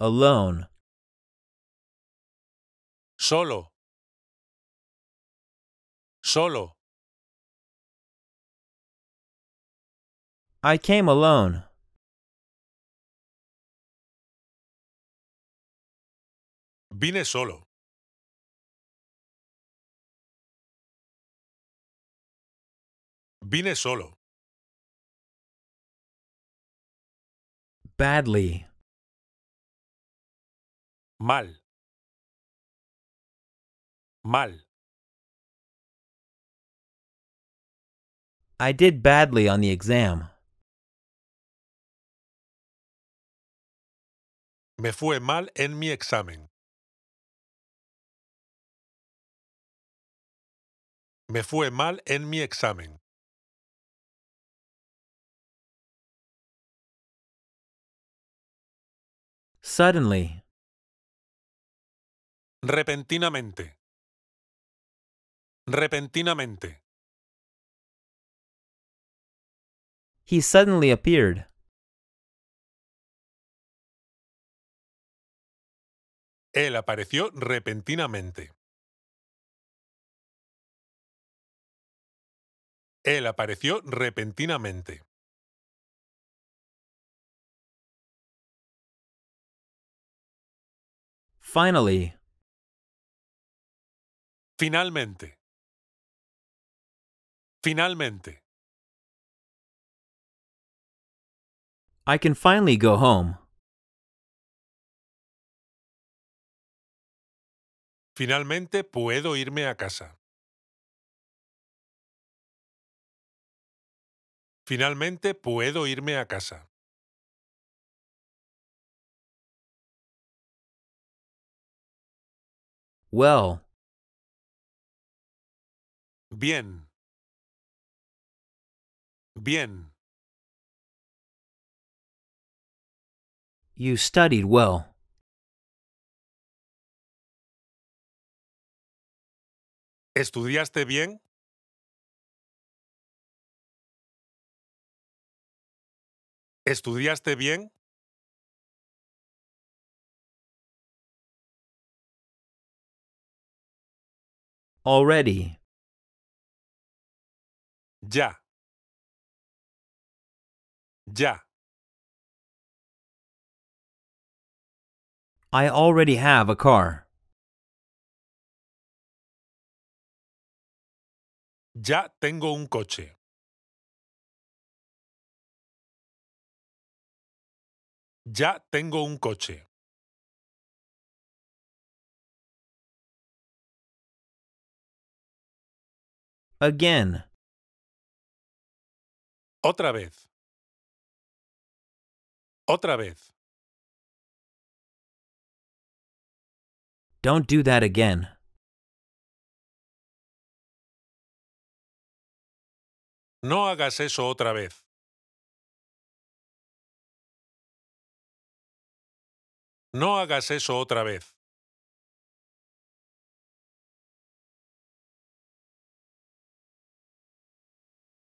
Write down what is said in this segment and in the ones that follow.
alone. Solo. Solo. I came alone. Vine solo. Vine solo. Badly mal, mal. I did badly on the exam. Me fue mal en mi examen. Me fue mal en mi examen. Suddenly, Repentinamente. Repentinamente. He suddenly appeared. Él apareció repentinamente. Él apareció repentinamente. Finally, Finalmente. Finalmente. I can finally go home. Finalmente puedo irme a casa. Finalmente puedo irme a casa. Well, Bien. Bien. You studied well. ¿Estudiaste bien? ¿Estudiaste bien? Already. Ya. Ya. I already have a car. Ya tengo un coche. Ya tengo un coche. Again. Otra vez. Otra vez. Don't do that again. No hagas eso otra vez. No hagas eso otra vez.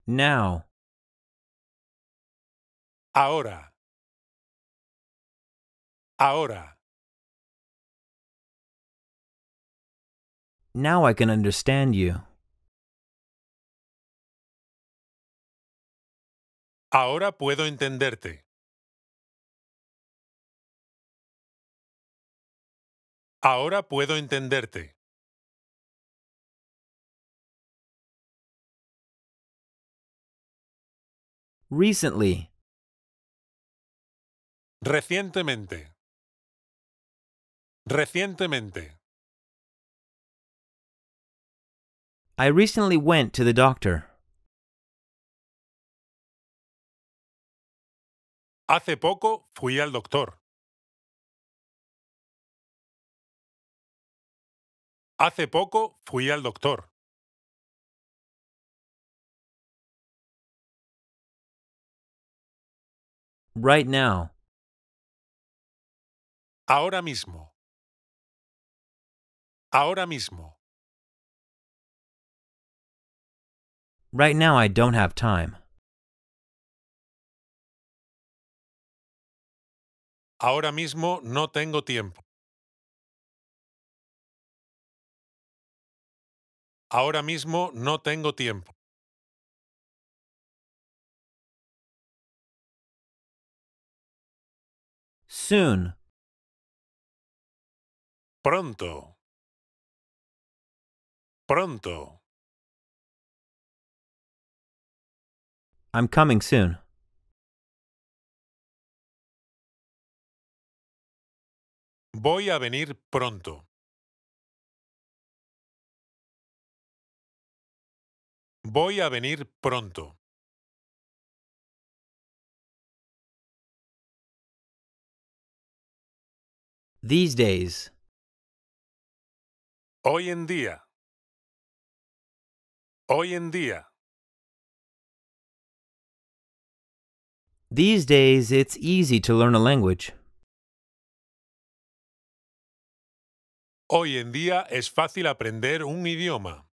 Now. Ahora. Ahora. Now I can understand you. Ahora puedo entenderte. Ahora puedo entenderte. Recently, Recientemente. Recientemente. I recently went to the doctor. Hace poco fui al doctor. Hace poco fui al doctor. Right now. Ahora mismo. Ahora mismo. Right now I don't have time. Ahora mismo no tengo tiempo. Ahora mismo no tengo tiempo. Soon. Pronto. Pronto. I'm coming soon. Voy a venir pronto. Voy a venir pronto. These days. Hoy en día. Hoy en día. These days it's easy to learn a language. Hoy en día es fácil aprender un idioma.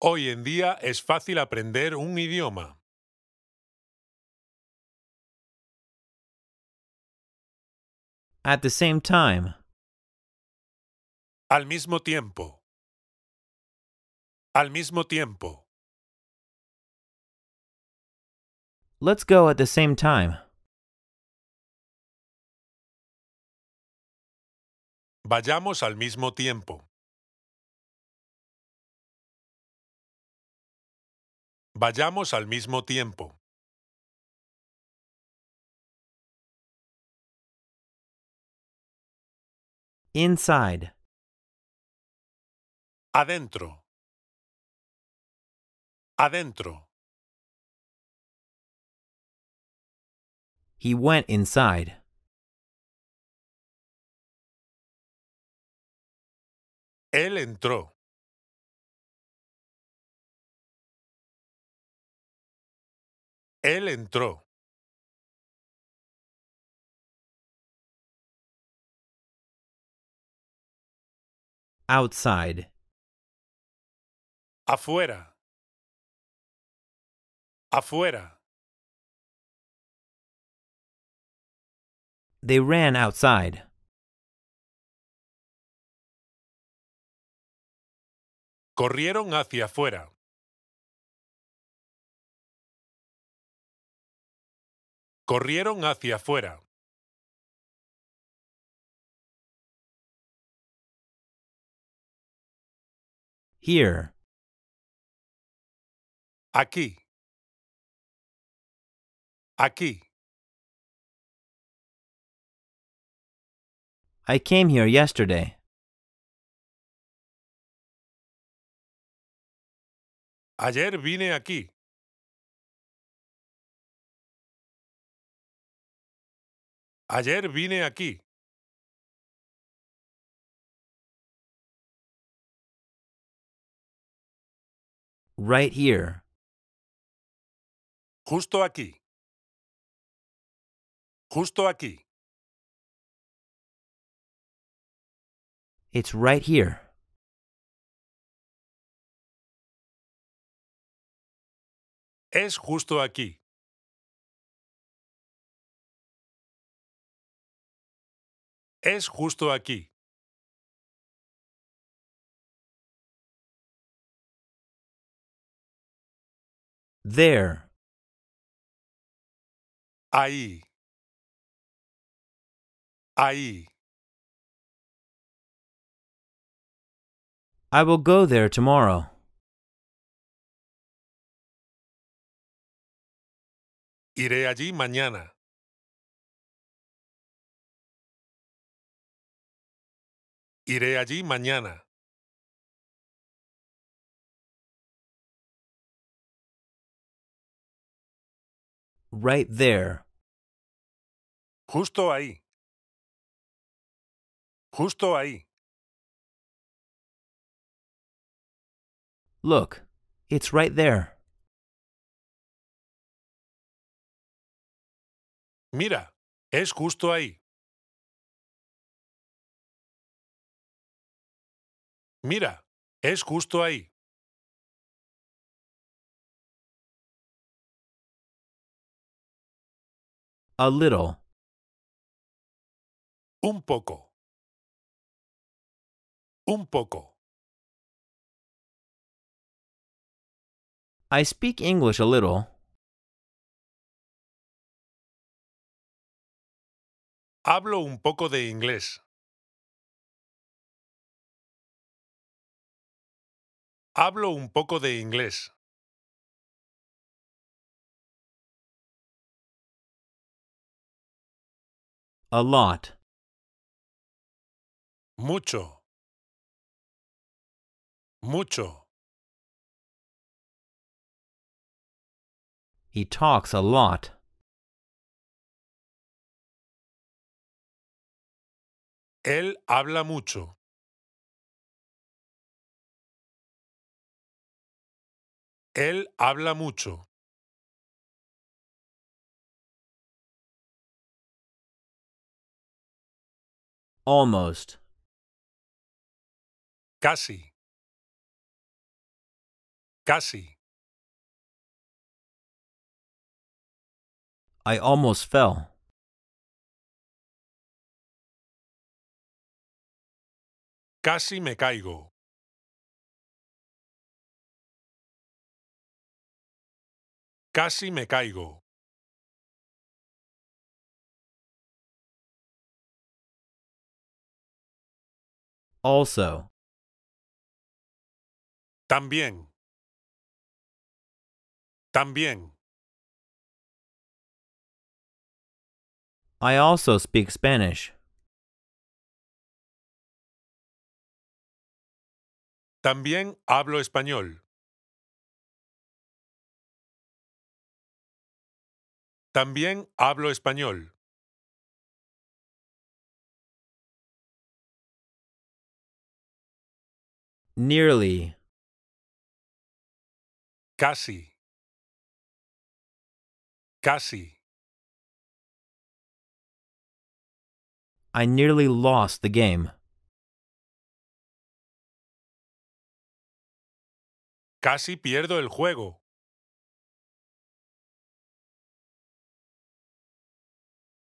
Hoy en día es fácil aprender un idioma. At the same time. Al mismo tiempo. Al mismo tiempo. Let's go at the same time. Vayamos al mismo tiempo. Vayamos al mismo tiempo. Inside. Adentro. Adentro. He went inside. Él entró. Él entró. Outside. Afuera. Afuera. They ran outside. Corrieron hacia afuera. Corrieron hacia afuera. Here. Aquí. Aquí. I came here yesterday. Ayer vine aquí. Ayer vine aquí. Right here. Justo aquí. Justo aquí. It's right here. Es justo aquí. Es justo aquí. There. Ahí. Ahí. I will go there tomorrow. Iré allí mañana. Iré allí mañana. Right there. Justo ahí. Justo ahí. Look, it's right there. Mira, es justo ahí. Mira, es justo ahí. A little. Un poco. Un poco. I speak English a little. Hablo un poco de inglés. Hablo un poco de inglés. A lot. Mucho. Mucho. He talks a lot. Él habla mucho. Él habla mucho. Almost. Casi. Casi. I almost fell. Casi me caigo. Casi me caigo. Also. También. También. I also speak Spanish. También hablo español. También hablo español. Nearly. Casi. Casi. I nearly lost the game. Casi pierdo el juego.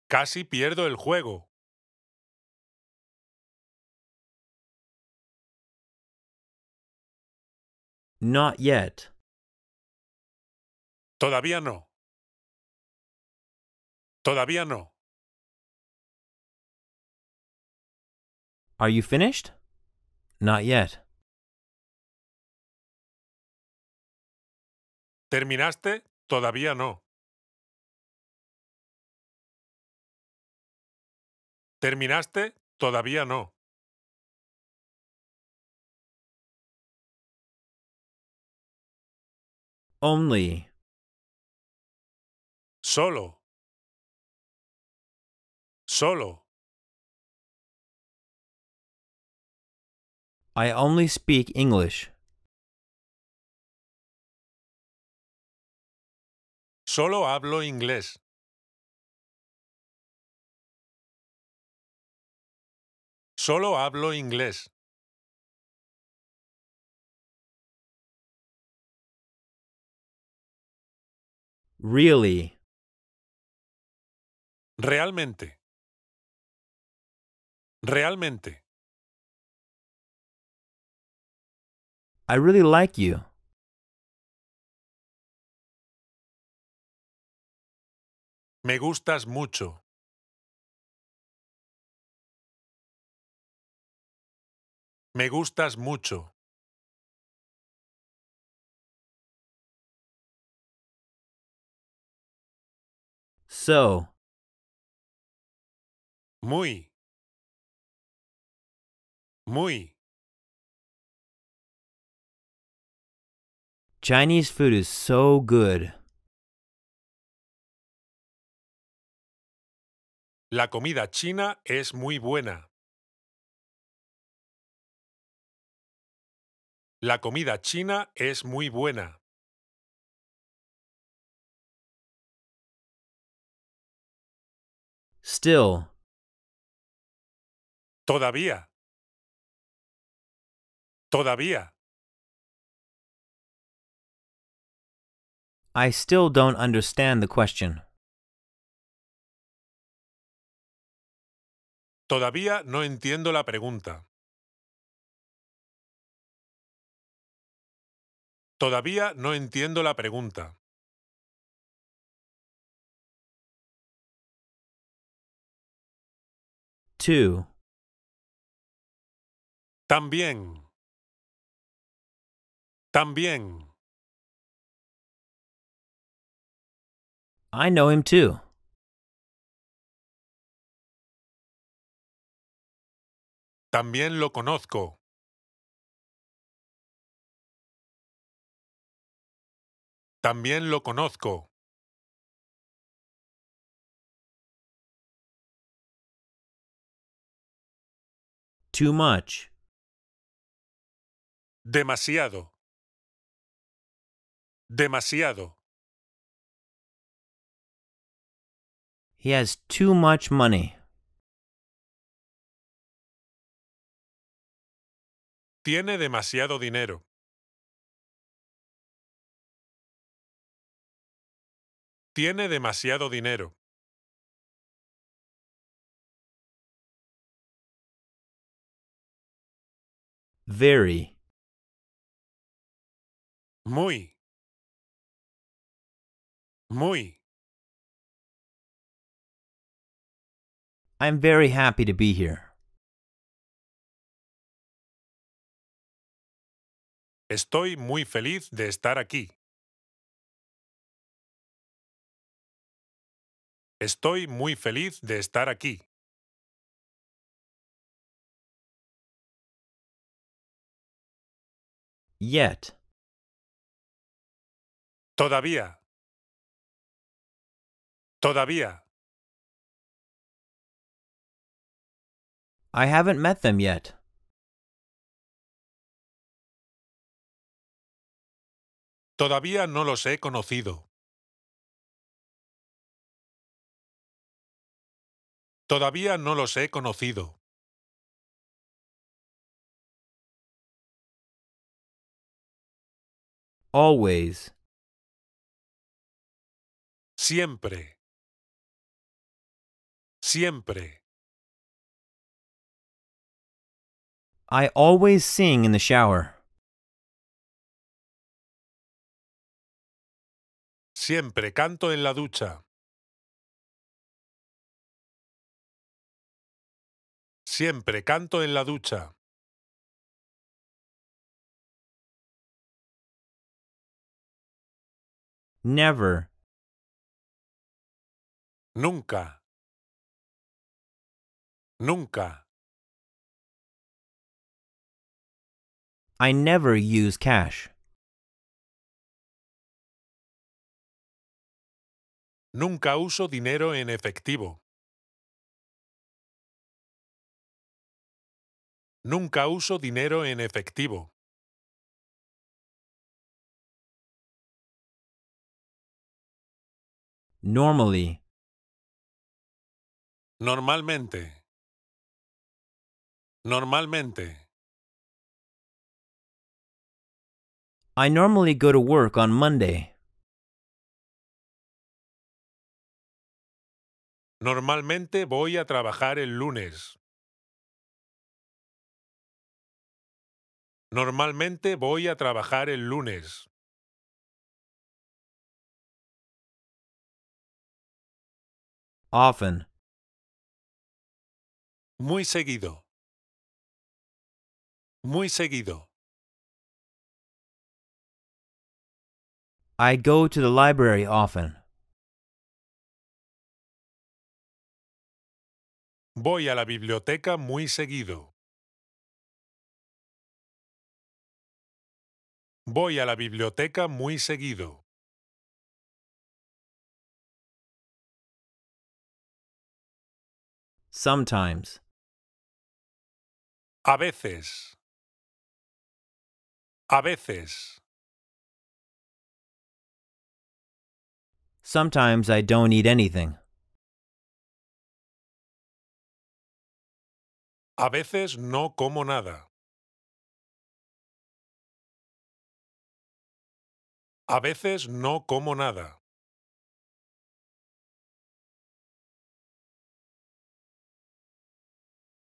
Casi pierdo el juego. Not yet. Todavía no. Todavía no. Are you finished? Not yet. ¿Terminaste? Todavía no. ¿Terminaste? Todavía no. only. Solo. Solo. I only speak English. Solo hablo inglés. Solo hablo inglés. Really. Realmente. Realmente. I really like you. Me gustas mucho. Me gustas mucho. Muy. Muy. Chinese food is so good. La comida china es muy buena. La comida china es muy buena. Still. Todavía. Todavía. I still don't understand the question. Todavía no entiendo la pregunta. Todavía no entiendo la pregunta. too. También. También. I know him too. También lo conozco. También lo conozco. Too much. Demasiado. Demasiado. He has too much money. Tiene demasiado dinero. Tiene demasiado dinero. Very. Muy. Muy. I'm very happy to be here. Estoy muy feliz de estar aquí. Estoy muy feliz de estar aquí. Yet. Todavía. Todavía. I haven't met them yet. Todavía no los he conocido. Todavía no los he conocido. Always. Siempre. Siempre. I always sing in the shower. Siempre canto en la ducha. Siempre canto en la ducha. Never. Nunca. Nunca. I never use cash. Nunca uso dinero en efectivo. Nunca uso dinero en efectivo. normally. Normalmente. Normalmente. I normally go to work on Monday. Normalmente voy a trabajar el lunes. Normalmente voy a trabajar el lunes. Often. Muy seguido. Muy seguido. I go to the library often. Voy a la biblioteca muy seguido. Voy a la biblioteca muy seguido. Sometimes. A veces. A veces. Sometimes I don't eat anything. A veces no como nada. A veces no como nada.